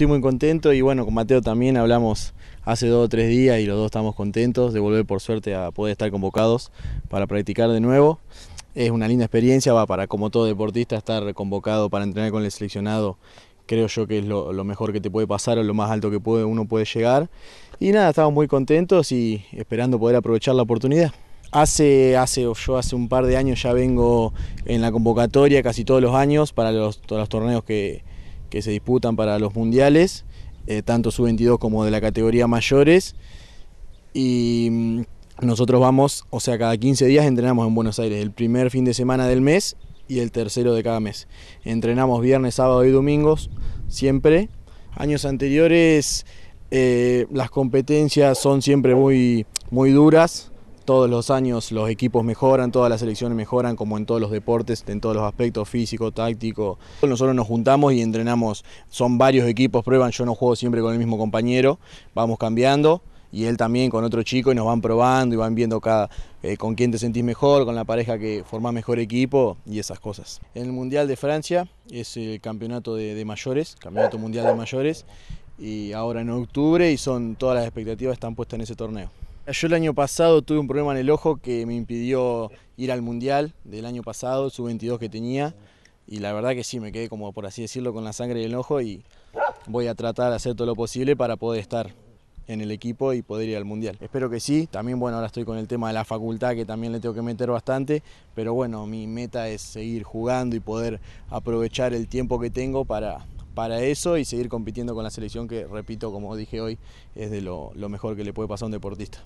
Estoy muy contento y bueno, con Mateo también hablamos hace dos o tres días y los dos estamos contentos de volver por suerte a poder estar convocados para practicar de nuevo. Es una linda experiencia, va para como todo deportista estar convocado para entrenar con el seleccionado creo yo que es lo, mejor que te puede pasar o lo más alto que puede, uno puede llegar. Y nada, estamos muy contentos y esperando poder aprovechar la oportunidad. Hace, hace, yo hace un par de años ya vengo en la convocatoria casi todos los años para los torneos que, que se disputan para los mundiales, eh, tanto sub-22 como de la categoría mayores. Y mm, nosotros vamos, o sea, cada 15 días entrenamos en Buenos Aires, el primer fin de semana del mes y el tercero de cada mes. Entrenamos viernes, sábado y domingos, siempre. Años anteriores eh, las competencias son siempre muy, muy duras, todos los años los equipos mejoran, todas las selecciones mejoran, como en todos los deportes, en todos los aspectos físico, táctico. Nosotros nos juntamos y entrenamos, son varios equipos, prueban, yo no juego siempre con el mismo compañero, vamos cambiando y él también con otro chico y nos van probando y van viendo cada eh, con quién te sentís mejor, con la pareja que formás mejor equipo y esas cosas. En el Mundial de Francia es el campeonato de, de mayores, campeonato mundial de mayores y ahora en octubre y son todas las expectativas están puestas en ese torneo. Yo el año pasado tuve un problema en el ojo que me impidió ir al Mundial del año pasado, su 22 que tenía, y la verdad que sí, me quedé como por así decirlo con la sangre y el ojo y voy a tratar de hacer todo lo posible para poder estar en el equipo y poder ir al Mundial. Espero que sí, también bueno, ahora estoy con el tema de la facultad que también le tengo que meter bastante, pero bueno, mi meta es seguir jugando y poder aprovechar el tiempo que tengo para, para eso y seguir compitiendo con la selección que, repito, como dije hoy, es de lo, lo mejor que le puede pasar a un deportista.